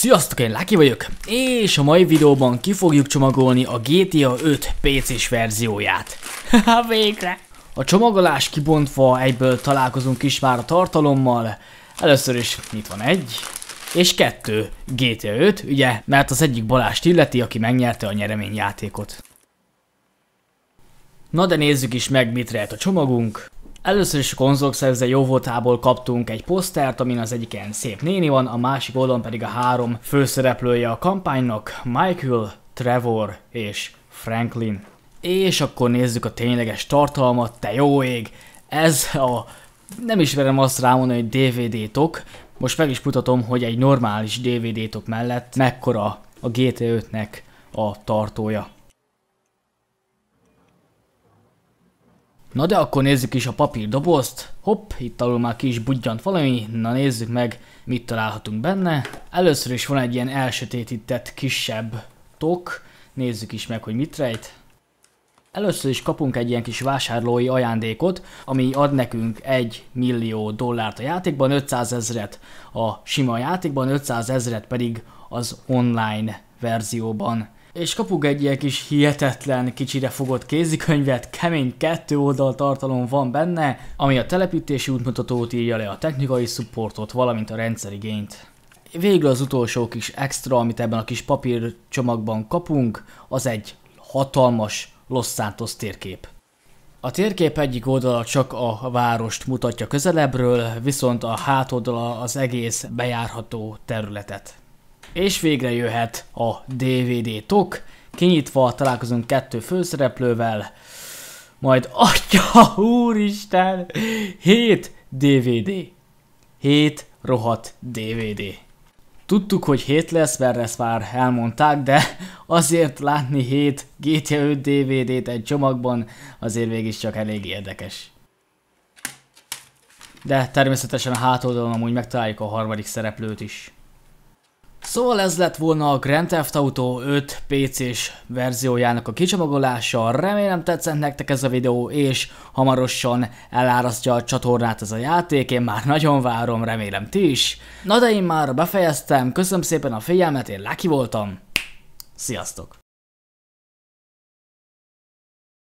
Sziasztok, én Laki vagyok, és a mai videóban ki fogjuk csomagolni a GTA 5 PC-s verzióját. Ha végre! A csomagolás kibontva egyből találkozunk is már a tartalommal. Először is itt van egy, és kettő GTA 5, ugye, mert az egyik Balást illeti, aki megnyerte a nyereményjátékot. Na de nézzük is meg, mit rejt a csomagunk. Először is a konzolok jó voltából kaptunk egy posztert, amin az egyiken szép néni van, a másik oldalon pedig a három főszereplője a kampánynak, Michael, Trevor és Franklin. És akkor nézzük a tényleges tartalmat, te jó ég! Ez a... nem ismerem azt rámondani, hogy DVD-tok, most meg is mutatom, hogy egy normális DVD-tok mellett mekkora a GT5-nek a tartója. Na de akkor nézzük is a papír dobozt. Hopp, itt alul már ki is budjant valami. Na nézzük meg, mit találhatunk benne. Először is van egy ilyen elsötétített kisebb tok. Nézzük is meg, hogy mit rejt. Először is kapunk egy ilyen kis vásárlói ajándékot, ami ad nekünk 1 millió dollárt a játékban, 500 ezeret a sima játékban, 500 ezeret pedig az online verzióban és kapunk egy ilyen kis hihetetlen kicsire fogott kézikönyvet, kemény kettő oldal tartalom van benne, ami a telepítési útmutatót írja le, a technikai supportot, valamint a rendszerigényt. Végül az utolsó kis extra, amit ebben a kis papír csomagban kapunk, az egy hatalmas Los Santos térkép. A térkép egyik oldala csak a várost mutatja közelebbről, viszont a hátoldala az egész bejárható területet. És végre jöhet a DVD tok. Kinyitva találkozunk kettő főszereplővel, majd atya úristen, 7 DVD. 7 rohadt DVD. Tudtuk, hogy 7 lesz, mert ezt már elmondták, de azért látni 7 GTA 5 DVD-t egy csomagban azért csak elég érdekes. De természetesen a hátoldalon amúgy megtaláljuk a harmadik szereplőt is. Szóval ez lett volna a Grand Theft Auto 5 PC-s verziójának a kicsomagolása. Remélem tetszett nektek ez a videó, és hamarosan elárasztja a csatornát ez a játék. Én már nagyon várom, remélem ti is. Na de én már befejeztem, köszönöm szépen a figyelmet, én Lucky voltam. Sziasztok!